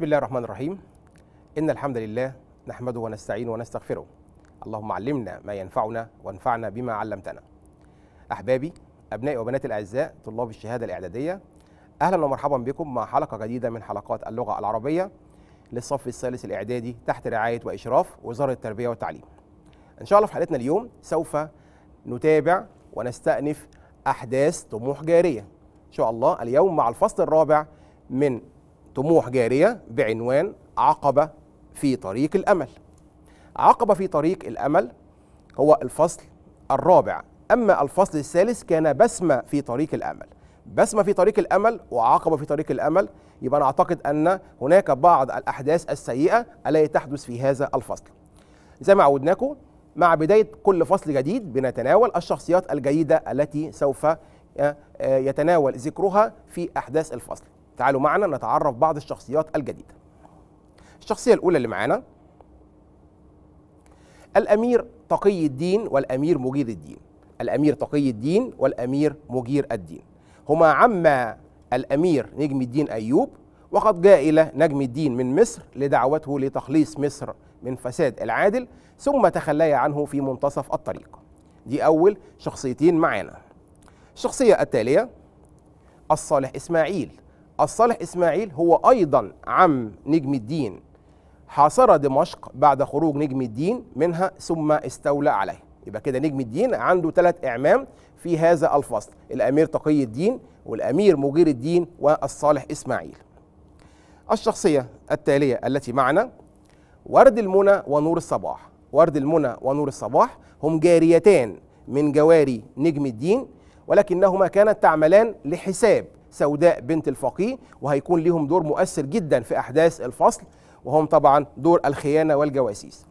بسم الله الرحمن الرحيم إن الحمد لله نحمده ونستعين ونستغفره اللهم علمنا ما ينفعنا وانفعنا بما علمتنا أحبابي أبنائي وبنات الأعزاء طلاب الشهادة الإعدادية أهلا ومرحبا بكم مع حلقة جديدة من حلقات اللغة العربية للصف الثالث الإعدادي تحت رعاية وإشراف وزارة التربية والتعليم إن شاء الله في حلقتنا اليوم سوف نتابع ونستأنف أحداث طموح جارية إن شاء الله اليوم مع الفصل الرابع من طموح جارية بعنوان عقبة في طريق الأمل عقبة في طريق الأمل هو الفصل الرابع أما الفصل الثالث كان بسمة في طريق الأمل بسمة في طريق الأمل وعقبة في طريق الأمل يبقى أنا أعتقد أن هناك بعض الأحداث السيئة التي تحدث في هذا الفصل زي ما عودناكم مع بداية كل فصل جديد بنتناول الشخصيات الجيدة التي سوف آه، آه، يتناول ذكرها في أحداث الفصل تعالوا معنا نتعرف بعض الشخصيات الجديدة الشخصية الأولى اللي معانا الأمير تقي الدين والأمير مجير الدين الأمير تقي الدين والأمير مجير الدين هما عما الأمير نجم الدين أيوب وقد جاء إلى نجم الدين من مصر لدعوته لتخليص مصر من فساد العادل ثم تخليا عنه في منتصف الطريق دي أول شخصيتين معانا الشخصية التالية الصالح إسماعيل الصالح إسماعيل هو أيضا عم نجم الدين حاصر دمشق بعد خروج نجم الدين منها ثم استولى عليه يبقى كده نجم الدين عنده ثلاث إعمام في هذا الفصل الأمير تقي الدين والأمير مجير الدين والصالح إسماعيل الشخصية التالية التي معنا ورد المنى ونور الصباح ورد المنى ونور الصباح هم جاريتان من جواري نجم الدين ولكنهما كانت تعملان لحساب سوداء بنت الفقيه وهيكون ليهم دور مؤثر جدا في أحداث الفصل وهم طبعا دور الخيانة والجواسيس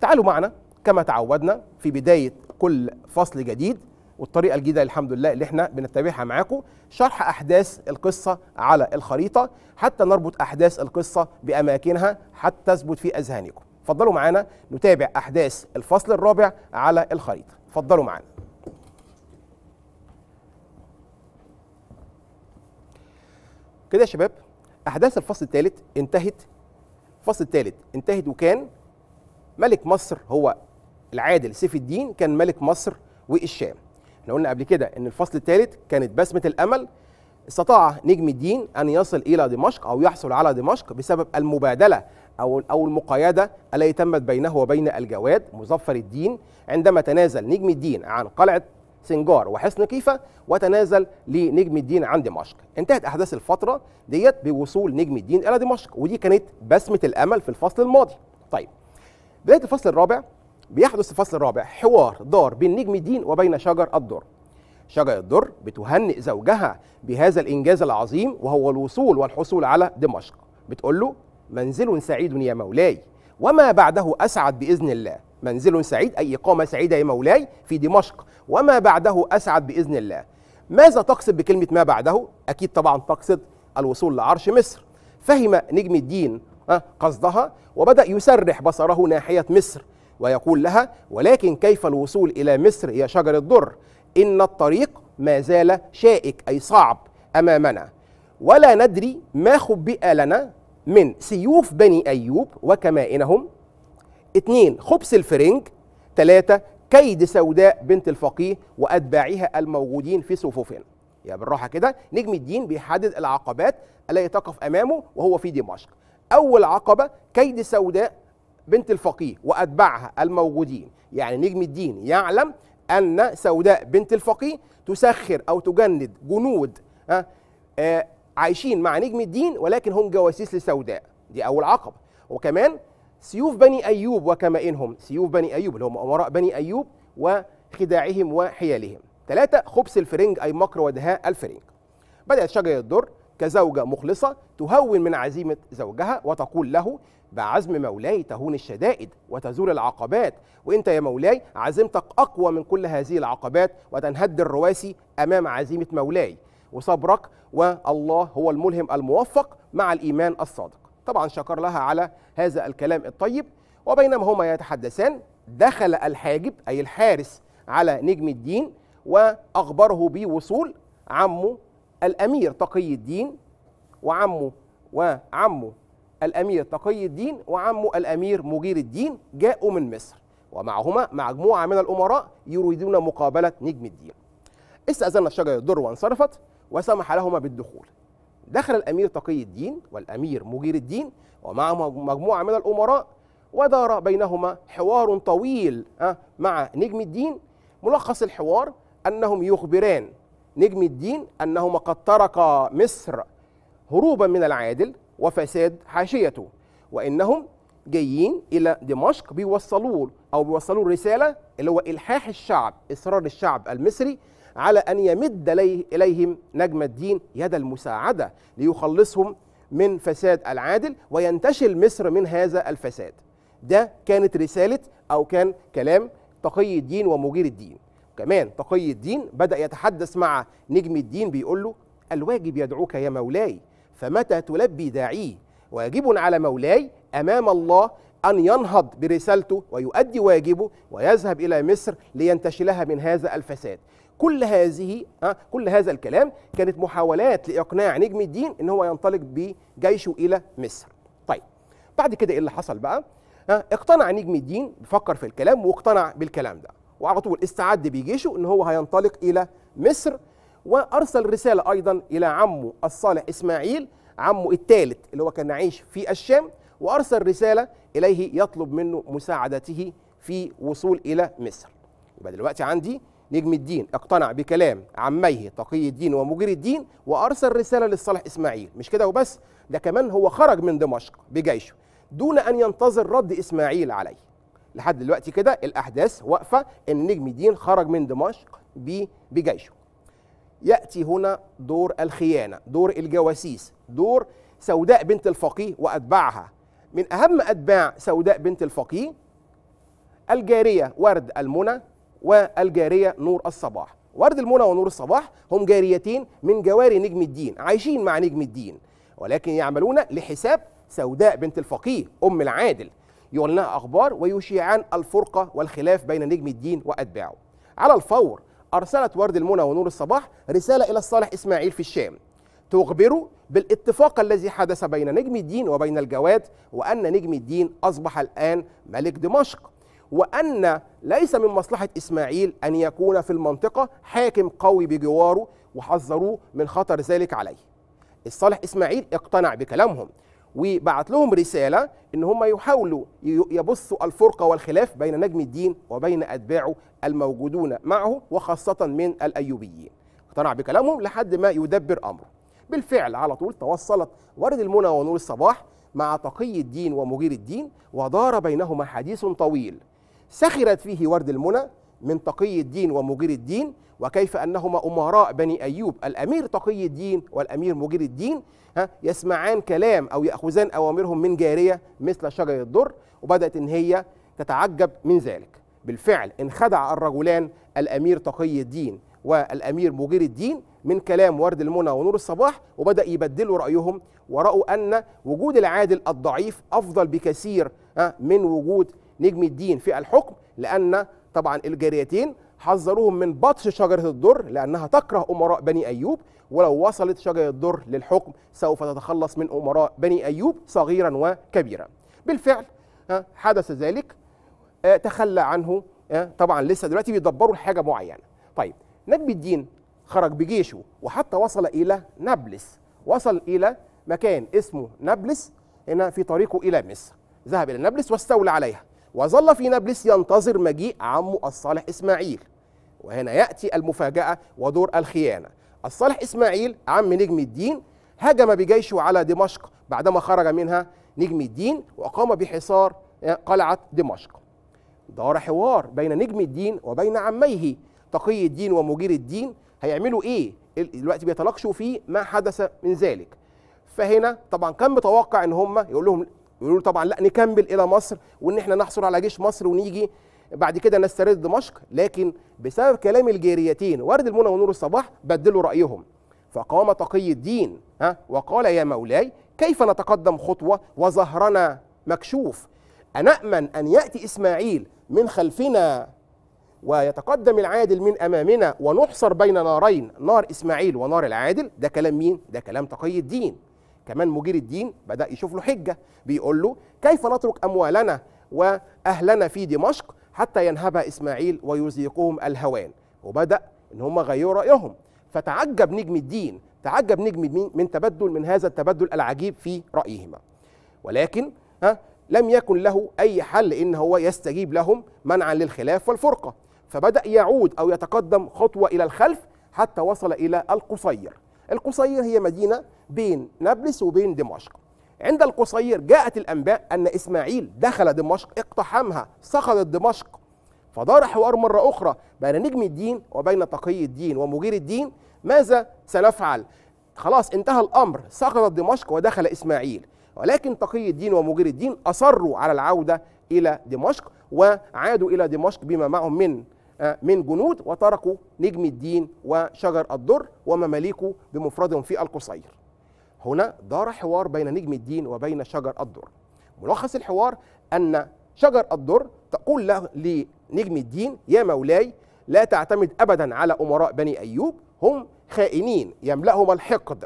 تعالوا معنا كما تعودنا في بداية كل فصل جديد والطريقة الجديدة الحمد لله اللي احنا بنتبعها معاكم شرح أحداث القصة على الخريطة حتى نربط أحداث القصة بأماكنها حتى تثبت في أذهانكم فضلوا معنا نتابع أحداث الفصل الرابع على الخريطة فضلوا معنا كده يا شباب احداث الفصل الثالث انتهت الفصل الثالث انتهت وكان ملك مصر هو العادل سيف الدين كان ملك مصر والشام احنا قلنا قبل كده ان الفصل الثالث كانت بسمه الامل استطاع نجم الدين ان يصل الى دمشق او يحصل على دمشق بسبب المبادله او او المقايده التي تمت بينه وبين الجواد مظفر الدين عندما تنازل نجم الدين عن قلعه سنجار وحصن كيفة وتنازل لنجم الدين عن دمشق انتهت أحداث الفترة ديت بوصول نجم الدين إلى دمشق ودي كانت بسمة الأمل في الفصل الماضي طيب بداية الفصل الرابع بيحدث في الفصل الرابع حوار دار بين نجم الدين وبين شجر الدر شجر الدر بتهنئ زوجها بهذا الإنجاز العظيم وهو الوصول والحصول على دمشق بتقول له منزل سعيد يا مولاي وما بعده أسعد بإذن الله منزل سعيد أي إقامة سعيدة يا مولاي في دمشق وما بعده أسعد بإذن الله ماذا تقصد بكلمة ما بعده؟ أكيد طبعا تقصد الوصول لعرش مصر فهم نجم الدين قصدها وبدأ يسرح بصره ناحية مصر ويقول لها ولكن كيف الوصول إلى مصر يا شجر الضر إن الطريق ما زال شائك أي صعب أمامنا ولا ندري ما خبئ لنا من سيوف بني أيوب وكمائنهم اثنين خبث الفرنج ثلاثة كيد سوداء بنت الفقيه وأتباعها الموجودين في صفوفنا يا بالراحة كده نجم الدين بيحدد العقبات التي تقف أمامه وهو في دمشق أول عقبة كيد سوداء بنت الفقيه وأتباعها الموجودين يعني نجم الدين يعلم أن سوداء بنت الفقيه تسخر أو تجند جنود ها آه، عايشين مع نجم الدين ولكن هم جواسيس لسوداء دي أول عقبة وكمان سيوف بني أيوب وكمائنهم سيوف بني أيوب اللي هم أمراء بني أيوب وخداعهم وحيالهم ثلاثة خبث الفرنج أي مكر ودهاء الفرنج بدأت شجرة الدر كزوجة مخلصة تهون من عزيمة زوجها وتقول له بعزم مولاي تهون الشدائد وتزول العقبات وانت يا مولاي عزيمتك اقوى من كل هذه العقبات وتنهد الرواسي امام عزيمه مولاي وصبرك والله هو الملهم الموفق مع الايمان الصادق طبعا شكر لها على هذا الكلام الطيب وبينما هما يتحدثان دخل الحاجب أي الحارس على نجم الدين وأخبره بوصول عمه الأمير تقي الدين وعمه وعمه الأمير تقي الدين وعمه الأمير مجير الدين جاءوا من مصر ومعهما مجموعة من الأمراء يريدون مقابلة نجم الدين استأذن الشجرة الدر وانصرفت وسمح لهما بالدخول دخل الامير تقي الدين والامير مجير الدين ومعه مجموعه من الامراء ودار بينهما حوار طويل آه، مع نجم الدين ملخص الحوار انهم يخبران نجم الدين انهما قد تركا مصر هروبا من العادل وفساد حاشيته وانهم جايين الى دمشق بيوصلوا او بيوصلوا الرساله اللي هو الحاح الشعب اصرار الشعب المصري على أن يمد إليهم نجم الدين يد المساعدة ليخلصهم من فساد العادل وينتشل مصر من هذا الفساد ده كانت رسالة أو كان كلام تقي الدين ومجير الدين كمان تقي الدين بدأ يتحدث مع نجم الدين بيقول له الواجب يدعوك يا مولاي فمتى تلبي داعيه واجب على مولاي أمام الله أن ينهض برسالته ويؤدي واجبه ويذهب إلى مصر لينتشلها من هذا الفساد كل هذه كل هذا الكلام كانت محاولات لاقناع نجم الدين ان هو ينطلق بجيشه الى مصر طيب بعد كده ايه اللي حصل بقى اقتنع نجم الدين فكر في الكلام واقتنع بالكلام ده وعلى طول استعد بجيشه ان هو هينطلق الى مصر وارسل رساله ايضا الى عمه الصالح اسماعيل عمه الثالث اللي هو كان عايش في الشام وارسل رساله اليه يطلب منه مساعدته في وصول الى مصر يبقى دلوقتي عندي نجم الدين اقتنع بكلام عميه تقي الدين ومجير الدين وارسل رساله للصالح اسماعيل مش كده وبس ده كمان هو خرج من دمشق بجيشه دون ان ينتظر رد اسماعيل عليه لحد دلوقتي كده الاحداث واقفه ان نجم الدين خرج من دمشق بجيشه ياتي هنا دور الخيانه دور الجواسيس دور سوداء بنت الفقيه واتباعها من اهم اتباع سوداء بنت الفقيه الجاريه ورد المنى والجارية نور الصباح ورد المنى ونور الصباح هم جاريتين من جواري نجم الدين عايشين مع نجم الدين ولكن يعملون لحساب سوداء بنت الفقيه أم العادل يعلنها أخبار ويشيعان الفرقة والخلاف بين نجم الدين وأتباعه على الفور أرسلت ورد المنى ونور الصباح رسالة إلى الصالح إسماعيل في الشام تخبره بالاتفاق الذي حدث بين نجم الدين وبين الجواد وأن نجم الدين أصبح الآن ملك دمشق وأن ليس من مصلحة إسماعيل أن يكون في المنطقة حاكم قوي بجواره وحذروه من خطر ذلك عليه الصالح إسماعيل اقتنع بكلامهم وبعت لهم رسالة إن هم يحاولوا يبثوا الفرقة والخلاف بين نجم الدين وبين أتباعه الموجودون معه وخاصة من الأيوبيين اقتنع بكلامهم لحد ما يدبر أمره بالفعل على طول توصلت ورد المنى ونور الصباح مع تقي الدين ومجير الدين ودار بينهما حديث طويل سخرت فيه ورد المنى من تقي الدين ومجير الدين وكيف أنهما أمراء بني أيوب الأمير تقي الدين والأمير مجير الدين ها يسمعان كلام أو يأخذان أوامرهم من جارية مثل شجر الدر وبدأت إن هي تتعجب من ذلك بالفعل انخدع الرجلان الأمير تقي الدين والأمير مجير الدين من كلام ورد المنى ونور الصباح وبدأ يبدلوا رأيهم ورأوا أن وجود العادل الضعيف أفضل بكثير من وجود نجم الدين في الحكم لأن طبعا الجاريتين حذروهم من بطش شجرة الدر لأنها تكره أمراء بني أيوب ولو وصلت شجرة الدر للحكم سوف تتخلص من أمراء بني أيوب صغيرا وكبيرا بالفعل آه، حدث ذلك آه، تخلى عنه آه، طبعا لسه دلوقتي بيدبروا حاجة معينة طيب نجم الدين خرج بجيشه وحتى وصل إلى نابلس وصل إلى مكان اسمه نابلس هنا في طريقه إلى مصر ذهب إلى نابلس واستولى عليها وظل في نابلس ينتظر مجيء عمه الصالح إسماعيل وهنا يأتي المفاجأة ودور الخيانة الصالح إسماعيل عم نجم الدين هجم بجيشه على دمشق بعدما خرج منها نجم الدين وأقام بحصار آه، قلعة دمشق دار حوار بين نجم الدين وبين عميه تقي الدين ومجير الدين هيعملوا ايه دلوقتي بيتناقشوا فيه ما حدث من ذلك فهنا طبعا كان متوقع ان هم يقول لهم يقولوا طبعا لا نكمل الى مصر وان احنا نحصل على جيش مصر ونيجي بعد كده نسترد دمشق لكن بسبب كلام الجيريتين ورد المنى ونور الصباح بدلوا رايهم فقام تقي الدين ها وقال يا مولاي كيف نتقدم خطوه وظهرنا مكشوف انامن ان ياتي اسماعيل من خلفنا ويتقدم العادل من امامنا ونحصر بين نارين نار اسماعيل ونار العادل ده كلام مين ده كلام تقي الدين كمان مجير الدين بدأ يشوف له حجة بيقول له كيف نترك أموالنا وأهلنا في دمشق حتى ينهبها إسماعيل ويزيقهم الهوان وبدأ إن هم غيروا رأيهم فتعجب نجم الدين تعجب نجم الدين من تبدل من هذا التبدل العجيب في رأيهما ولكن ها لم يكن له أي حل إن هو يستجيب لهم منعا للخلاف والفرقة فبدأ يعود أو يتقدم خطوة إلى الخلف حتى وصل إلى القصير القصير هي مدينة بين نابلس وبين دمشق عند القصير جاءت الأنباء أن إسماعيل دخل دمشق اقتحمها سقطت دمشق فدار حوار مرة أخرى بين نجم الدين وبين تقي الدين ومجير الدين ماذا سنفعل خلاص انتهى الأمر سقطت دمشق ودخل إسماعيل ولكن تقي الدين ومجير الدين أصروا على العودة إلى دمشق وعادوا إلى دمشق بما معهم من آه، من جنود وتركوا نجم الدين وشجر الدر ومماليكه بمفردهم في القصير هنا دار حوار بين نجم الدين وبين شجر الدر ملخص الحوار أن شجر الدر تقول له لنجم الدين يا مولاي لا تعتمد أبدا على أمراء بني أيوب هم خائنين يملأهم الحقد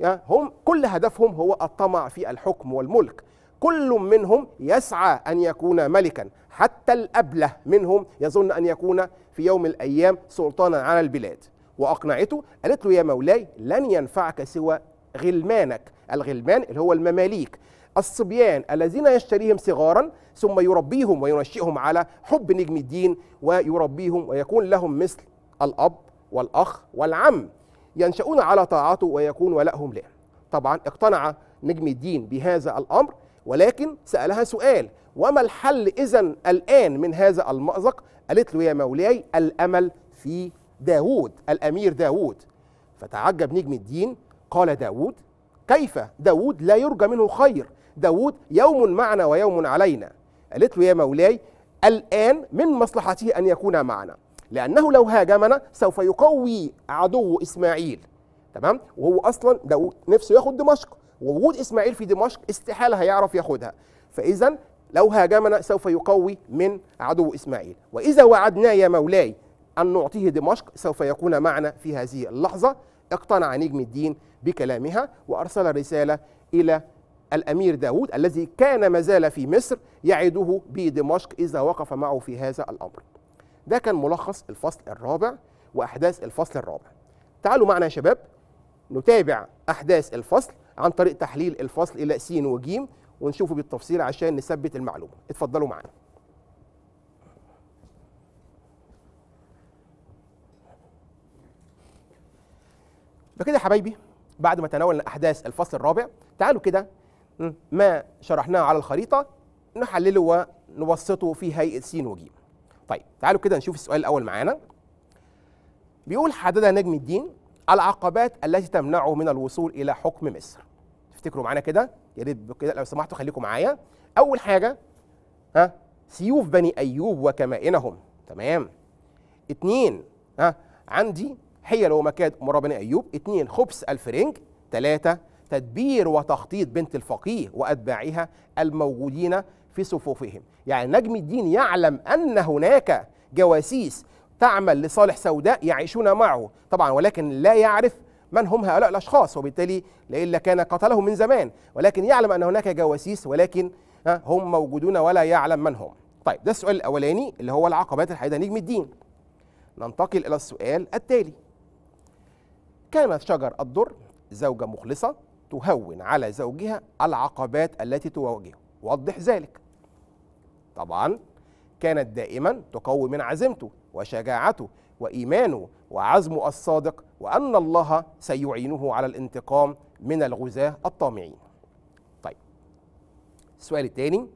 يعني هم كل هدفهم هو الطمع في الحكم والملك كل منهم يسعى أن يكون ملكا حتى الأبله منهم يظن أن يكون في يوم الأيام سلطانا على البلاد وأقنعته قالت له يا مولاي لن ينفعك سوى غلمانك الغلمان اللي هو المماليك الصبيان الذين يشتريهم صغارا ثم يربيهم وينشئهم على حب نجم الدين ويربيهم ويكون لهم مثل الأب والأخ والعم ينشؤون على طاعته ويكون ولائهم له طبعا اقتنع نجم الدين بهذا الأمر ولكن سألها سؤال وما الحل إذا الآن من هذا المأزق قالت له يا مولاي الأمل في داود الأمير داود فتعجب نجم الدين قال داود كيف داود لا يرجى منه خير داود يوم معنا ويوم علينا قالت له يا مولاي الآن من مصلحته أن يكون معنا لأنه لو هاجمنا سوف يقوي عدو إسماعيل تمام وهو أصلا داود نفسه ياخد دمشق وجود اسماعيل في دمشق استحاله هيعرف ياخدها فاذا لو هاجمنا سوف يقوي من عدو اسماعيل واذا وعدنا يا مولاي ان نعطيه دمشق سوف يكون معنا في هذه اللحظه اقتنع نجم الدين بكلامها وارسل رساله الى الامير داود الذي كان مازال في مصر يعده بدمشق اذا وقف معه في هذا الامر ده كان ملخص الفصل الرابع واحداث الفصل الرابع تعالوا معنا يا شباب نتابع احداث الفصل عن طريق تحليل الفصل الى س وج ونشوفه بالتفصيل عشان نثبت المعلومه اتفضلوا معانا فكده يا حبايبي بعد ما تناولنا احداث الفصل الرابع تعالوا كده ما شرحناه على الخريطه نحلله ونبسطه في هيئه س وج طيب تعالوا كده نشوف السؤال الاول معانا بيقول حددها نجم الدين العقبات التي تمنعه من الوصول الى حكم مصر افتكروا معانا كده يا ريت كده لو سمحتوا خليكم معايا اول حاجه ها سيوف بني ايوب وكمائنهم تمام اثنين ها عندي حيل ومكاد مرا بني ايوب اثنين خبث الفرنج ثلاثه تدبير وتخطيط بنت الفقيه واتباعها الموجودين في صفوفهم يعني نجم الدين يعلم ان هناك جواسيس تعمل لصالح سوداء يعيشون معه طبعا ولكن لا يعرف من هم هؤلاء الأشخاص وبالتالي لإلا كان قتلهم من زمان ولكن يعلم أن هناك جواسيس ولكن هم موجودون ولا يعلم من هم طيب ده السؤال الأولاني اللي هو العقبات الحديدة نجم الدين ننتقل إلى السؤال التالي كانت شجر الدر زوجة مخلصة تهون على زوجها العقبات التي تواجهه وضح ذلك طبعا كانت دائما تقوي من عزيمته وشجاعته وإيمانه وعزمه الصادق وأن الله سيعينه على الانتقام من الغزاة الطامعين طيب السؤال الثاني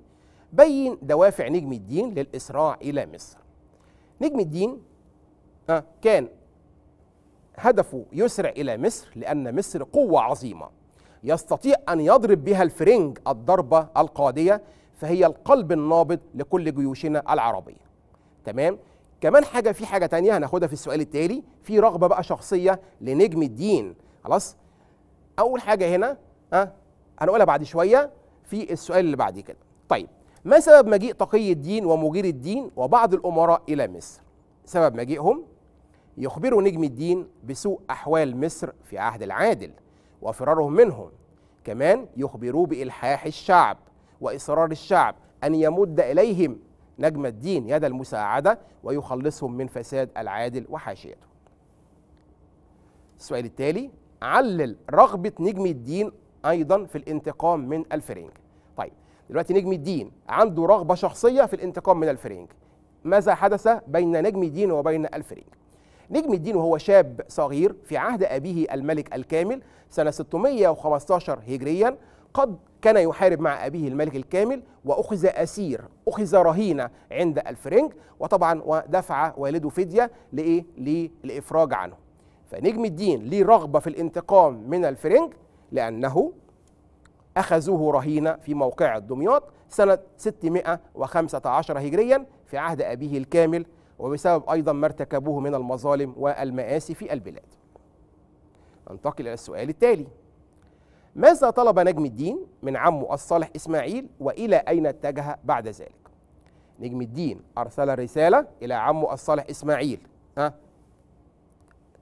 بين دوافع نجم الدين للإسراع إلى مصر نجم الدين آه، كان هدفه يسرع إلى مصر لأن مصر قوة عظيمة يستطيع أن يضرب بها الفرنج الضربة القاضية فهي القلب النابض لكل جيوشنا العربية تمام؟ كمان حاجه في حاجه تانية هناخدها في السؤال التالي في رغبه بقى شخصيه لنجم الدين خلاص اول حاجه هنا ها هنقولها بعد شويه في السؤال اللي بعد كده طيب ما سبب مجيء تقي الدين ومجير الدين وبعض الامراء الى مصر سبب مجيئهم يخبروا نجم الدين بسوء احوال مصر في عهد العادل وفرارهم منهم كمان يخبروه بالحاح الشعب واصرار الشعب ان يمد اليهم نجم الدين يد المساعدة ويخلصهم من فساد العادل وحاشيته السؤال التالي علل رغبة نجم الدين أيضا في الانتقام من الفرنج طيب دلوقتي نجم الدين عنده رغبة شخصية في الانتقام من الفرنج ماذا حدث بين نجم الدين وبين الفرنج نجم الدين وهو شاب صغير في عهد أبيه الملك الكامل سنة 615 هجريا قد كان يحارب مع أبيه الملك الكامل وأخذ أسير أخذ رهينة عند الفرنج وطبعا ودفع والده فدية لإيه؟ للإفراج عنه فنجم الدين ليه رغبة في الانتقام من الفرنج لأنه أخذوه رهينة في موقع دمياط سنة 615 هجريا في عهد أبيه الكامل وبسبب أيضا ما ارتكبوه من المظالم والمآسي في البلاد ننتقل إلى السؤال التالي ماذا طلب نجم الدين من عمه الصالح إسماعيل وإلى أين اتجه بعد ذلك نجم الدين أرسل رسالة إلى عمه الصالح إسماعيل ها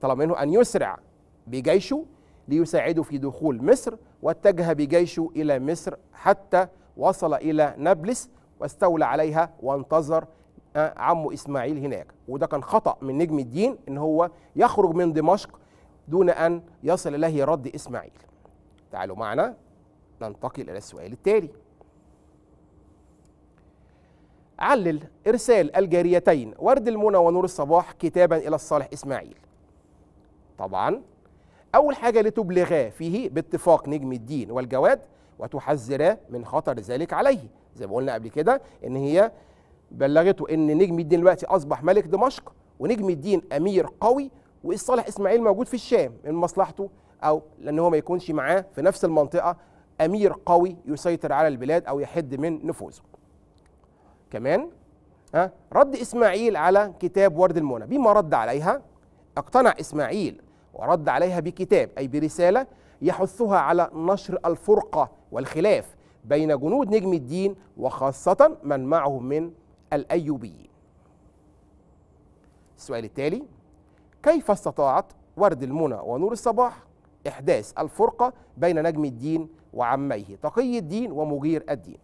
طلب منه أن يسرع بجيشه ليساعده في دخول مصر واتجه بجيشه إلى مصر حتى وصل إلى نابلس واستولى عليها وانتظر عمه إسماعيل هناك وده كان خطأ من نجم الدين إن هو يخرج من دمشق دون أن يصل إليه رد إسماعيل تعالوا معنا ننتقل إلى السؤال التالي علل إرسال الجاريتين ورد المنى ونور الصباح كتابا إلى الصالح إسماعيل طبعا أول حاجة لتبلغا فيه باتفاق نجم الدين والجواد وتحذرا من خطر ذلك عليه زي ما قلنا قبل كده إن هي بلغته إن نجم الدين دلوقتي أصبح ملك دمشق ونجم الدين أمير قوي والصالح إسماعيل موجود في الشام من مصلحته او لان هو ما يكونش معاه في نفس المنطقه امير قوي يسيطر على البلاد او يحد من نفوذه كمان ها رد اسماعيل على كتاب ورد المنى بما رد عليها اقتنع اسماعيل ورد عليها بكتاب اي برساله يحثها على نشر الفرقه والخلاف بين جنود نجم الدين وخاصه من معه من الايوبيين. السؤال التالي كيف استطاعت ورد المنى ونور الصباح إحداث الفرقة بين نجم الدين وعميه تقي الدين ومجير الدين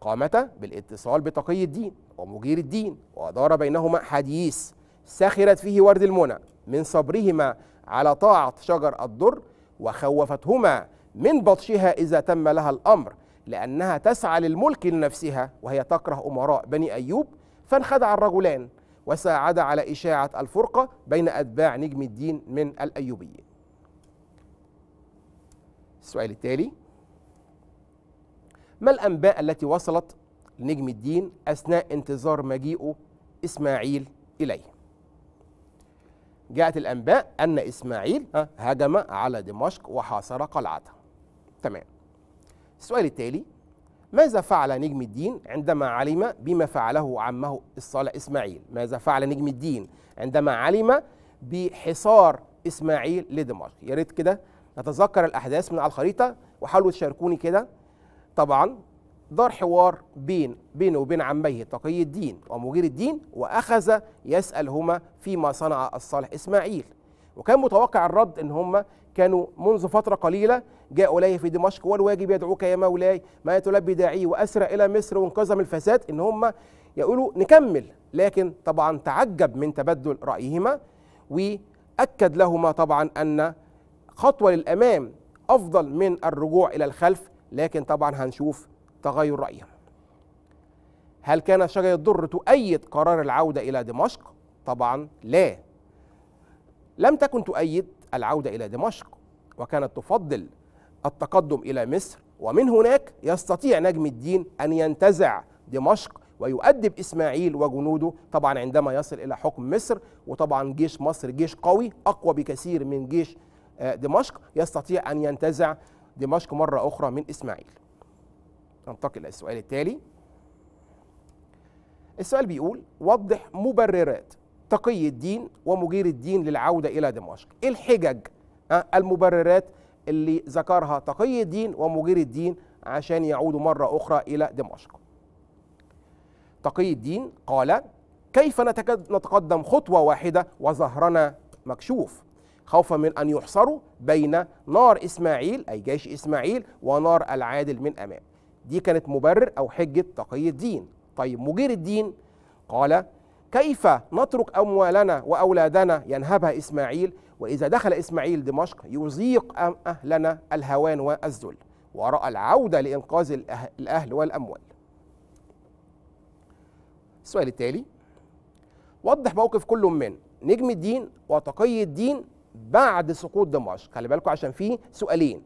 قامتا بالاتصال بتقي الدين ومجير الدين ودار بينهما حديث سخرت فيه ورد المنى من صبرهما على طاعة شجر الضر وخوفتهما من بطشها إذا تم لها الأمر لأنها تسعى للملك لنفسها وهي تكره أمراء بني أيوب فانخدع الرجلان وساعد على إشاعة الفرقة بين أتباع نجم الدين من الأيوبيين السؤال التالي ما الأنباء التي وصلت لنجم الدين أثناء انتظار مجيئه إسماعيل إليه جاءت الأنباء أن إسماعيل هجم على دمشق وحاصر قلعتها تمام السؤال التالي ماذا فعل نجم الدين عندما علم بما فعله عمه الصالح إسماعيل ماذا فعل نجم الدين عندما علم بحصار إسماعيل لدمشق يا ريت كده نتذكر الأحداث من على الخريطة وحاولوا تشاركوني كده طبعا دار حوار بين بينه وبين عميه تقي الدين ومجير الدين وأخذ يسألهما فيما صنع الصالح إسماعيل وكان متوقع الرد ان هما كانوا منذ فترة قليلة جاءوا إليه في دمشق والواجب يدعوك يا مولاي ما تلبي داعي وأسرى إلى مصر من الفساد إن هم يقولوا نكمل لكن طبعا تعجب من تبدل رأيهما وأكد لهما طبعا أن خطوة للأمام أفضل من الرجوع إلى الخلف لكن طبعا هنشوف تغير رأيهم هل كان شجرة الضر تؤيد قرار العودة إلى دمشق؟ طبعا لا لم تكن تؤيد العودة إلى دمشق وكانت تفضل التقدم إلى مصر ومن هناك يستطيع نجم الدين أن ينتزع دمشق ويؤدب إسماعيل وجنوده طبعا عندما يصل إلى حكم مصر وطبعا جيش مصر جيش قوي أقوى بكثير من جيش آه، دمشق يستطيع أن ينتزع دمشق مرة أخرى من إسماعيل ننتقل للسؤال التالي السؤال بيقول وضح مبررات تقي الدين ومجير الدين للعودة إلى دمشق إيه الحجج المبررات اللي ذكرها تقي الدين ومجير الدين عشان يعودوا مرة أخرى إلى دمشق تقي الدين قال كيف نتقدم خطوة واحدة وظهرنا مكشوف خوفا من أن يحصروا بين نار إسماعيل أي جيش إسماعيل ونار العادل من أمام دي كانت مبرر أو حجة تقي الدين طيب مجير الدين قال كيف نترك أموالنا وأولادنا ينهبها إسماعيل وإذا دخل إسماعيل دمشق يزيق أهلنا الهوان والذل وراء العودة لإنقاذ الأهل والأموال السؤال التالي وضح موقف كل من نجم الدين وتقي الدين بعد سقوط دمشق خلي بالكم عشان في سؤالين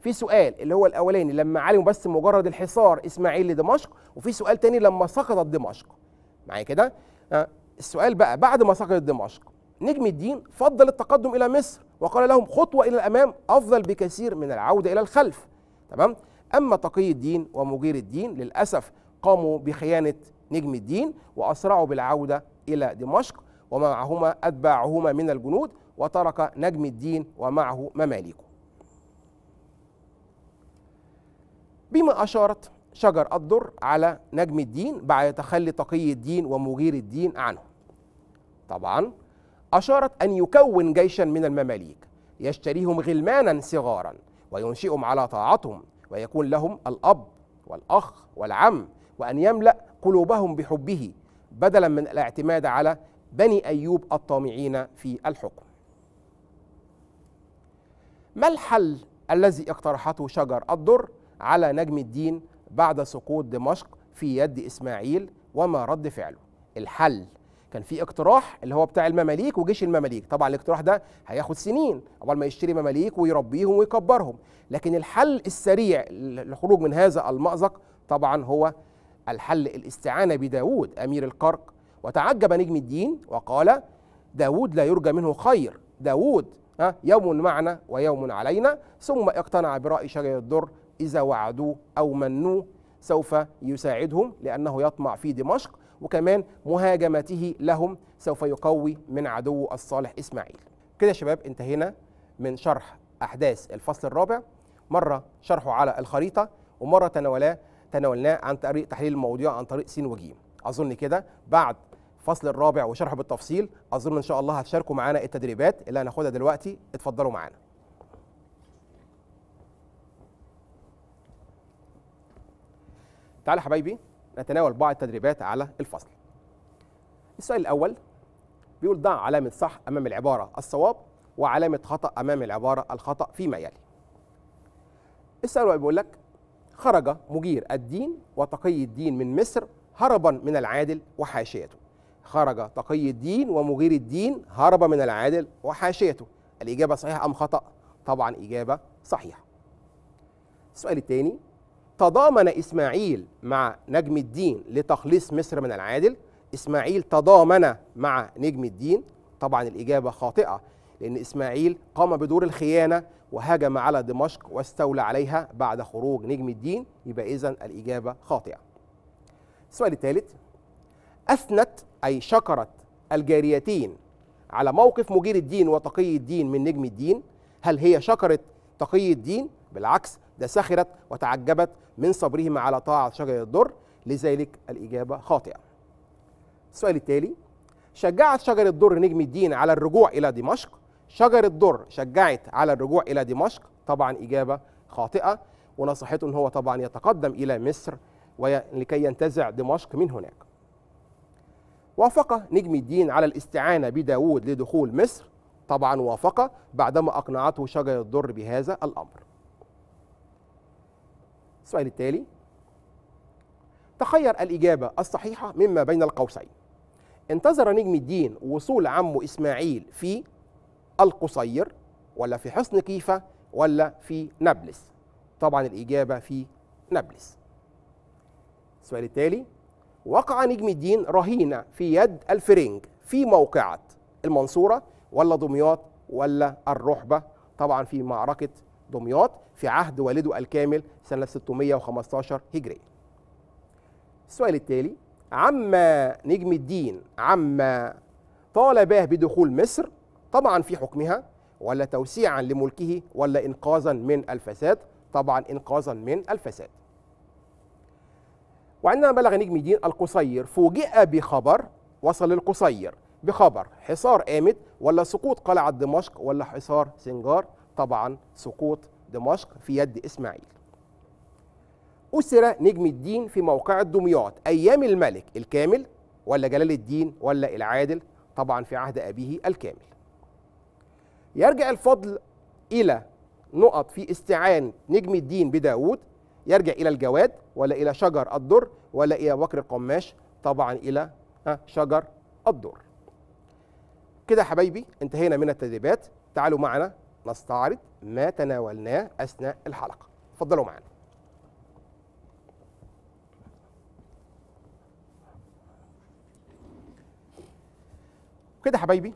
في سؤال اللي هو الاولاني لما علموا بس مجرد الحصار اسماعيل لدمشق وفي سؤال تاني لما سقطت دمشق معايا كده السؤال بقى بعد ما سقطت دمشق نجم الدين فضل التقدم الى مصر وقال لهم خطوه الى الامام افضل بكثير من العوده الى الخلف تمام اما تقي الدين ومجير الدين للاسف قاموا بخيانه نجم الدين واسرعوا بالعوده الى دمشق ومعهما اتباعهما من الجنود وترك نجم الدين ومعه مماليكه بما اشارت شجر الدر على نجم الدين بعد تخلي تقي الدين ومغير الدين عنه طبعا أشارت أن يكون جيشا من المماليك يشتريهم غلمانا صغارا وينشئهم على طاعتهم ويكون لهم الأب والأخ والعم وأن يملأ قلوبهم بحبه بدلا من الاعتماد على بني أيوب الطامعين في الحكم ما الحل الذي اقترحته شجر الدر على نجم الدين بعد سقوط دمشق في يد إسماعيل وما رد فعله الحل كان في اقتراح اللي هو بتاع المماليك وجيش المماليك طبعا الاقتراح ده هياخد سنين قبل ما يشتري مماليك ويربيهم ويكبرهم لكن الحل السريع للخروج من هذا المأزق طبعا هو الحل الاستعانة بداود أمير القرق وتعجب نجم الدين وقال داود لا يرجى منه خير داود يوم معنا ويوم علينا ثم اقتنع برأي شجر الدر إذا وعدوه أو منوه سوف يساعدهم لأنه يطمع في دمشق وكمان مهاجمته لهم سوف يقوي من عدو الصالح إسماعيل كده يا شباب انتهينا من شرح أحداث الفصل الرابع مرة شرحه على الخريطة ومرة تناولاه تناولناه عن طريق تحليل المواضيع عن طريق سين وجيم أظن كده بعد الفصل الرابع وشرحه بالتفصيل أظن إن شاء الله هتشاركوا معانا التدريبات اللي هناخدها دلوقتي اتفضلوا معانا تعالى حبايبي نتناول بعض التدريبات على الفصل السؤال الأول بيقول ضع علامة صح أمام العبارة الصواب وعلامة خطأ أمام العبارة الخطأ فيما يلي السؤال بيقول لك خرج مجير الدين وتقي الدين من مصر هربا من العادل وحاشيته خرج تقي الدين ومجير الدين هرب من العادل وحاشيته الإجابة صحيحة أم خطأ؟ طبعا إجابة صحيحة السؤال الثاني تضامن إسماعيل مع نجم الدين لتخليص مصر من العادل إسماعيل تضامن مع نجم الدين طبعا الإجابة خاطئة لأن إسماعيل قام بدور الخيانة وهاجم على دمشق واستولى عليها بعد خروج نجم الدين يبقى إذا الإجابة خاطئة السؤال الثالث أثنت أي شكرت الجاريتين على موقف مجير الدين وتقي الدين من نجم الدين هل هي شكرت تقي الدين بالعكس ده سخرت وتعجبت من صبرهم على طاعة شجر الضر لذلك الإجابة خاطئة السؤال التالي شجعت شجر الضر نجم الدين على الرجوع إلى دمشق شجر الضر شجعت على الرجوع إلى دمشق طبعا إجابة خاطئة ونصحته هو طبعا يتقدم إلى مصر لكي ينتزع دمشق من هناك وافق نجم الدين على الاستعانة بداود لدخول مصر طبعا وافق بعدما أقنعته شجر الضر بهذا الأمر السؤال التالي تخير الإجابة الصحيحة مما بين القوسين انتظر نجم الدين وصول عمه إسماعيل في القصير ولا في حصن كيفة ولا في نابلس طبعا الإجابة في نابلس السؤال التالي وقع نجم الدين رهينة في يد الفرنج في موقعة المنصورة ولا دمياط ولا الرحبة طبعا في معركة دمياط في عهد والده الكامل سنة 615 هجرية السؤال التالي عما نجم الدين عما طالباه بدخول مصر طبعا في حكمها ولا توسيعا لملكه ولا إنقاذا من الفساد طبعا إنقاذا من الفساد وعندما بلغ نجم الدين القصير فوجئ بخبر وصل القصير بخبر حصار آمد ولا سقوط قلعة دمشق ولا حصار سنجار طبعا سقوط دمشق في يد إسماعيل أسر نجم الدين في موقع دمياط أيام الملك الكامل ولا جلال الدين ولا العادل طبعا في عهد أبيه الكامل يرجع الفضل إلى نقط في استعان نجم الدين بداود يرجع إلى الجواد ولا إلى شجر الدر ولا إلى بكر القماش طبعا إلى شجر الدر كده حبايبي انتهينا من التدريبات تعالوا معنا نستعرض ما تناولناه أثناء الحلقة اتفضلوا معنا كده حبايبي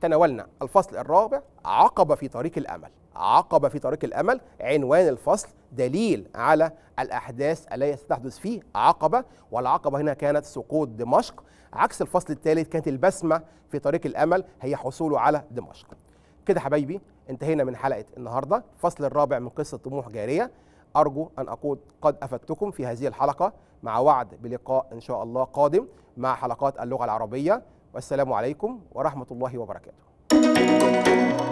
تناولنا الفصل الرابع عقبة في طريق الأمل عقبة في طريق الأمل عنوان الفصل دليل على الأحداث التي ستحدث فيه عقبة والعقبة هنا كانت سقوط دمشق عكس الفصل الثالث كانت البسمة في طريق الأمل هي حصوله على دمشق كده حبايبي انتهينا من حلقه النهارده الفصل الرابع من قصه طموح جاريه ارجو ان اقول قد افدتكم في هذه الحلقه مع وعد بلقاء ان شاء الله قادم مع حلقات اللغه العربيه والسلام عليكم ورحمه الله وبركاته